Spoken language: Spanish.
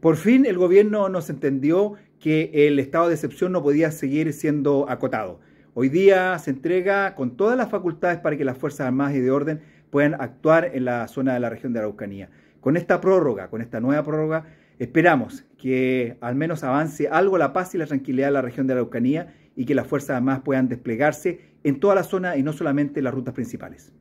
Por fin el gobierno nos entendió que el estado de excepción no podía seguir siendo acotado. Hoy día se entrega con todas las facultades para que las Fuerzas Armadas y de Orden puedan actuar en la zona de la región de Araucanía. Con esta prórroga, con esta nueva prórroga, esperamos que al menos avance algo la paz y la tranquilidad de la región de Araucanía y que las Fuerzas Armadas puedan desplegarse en toda la zona y no solamente en las rutas principales.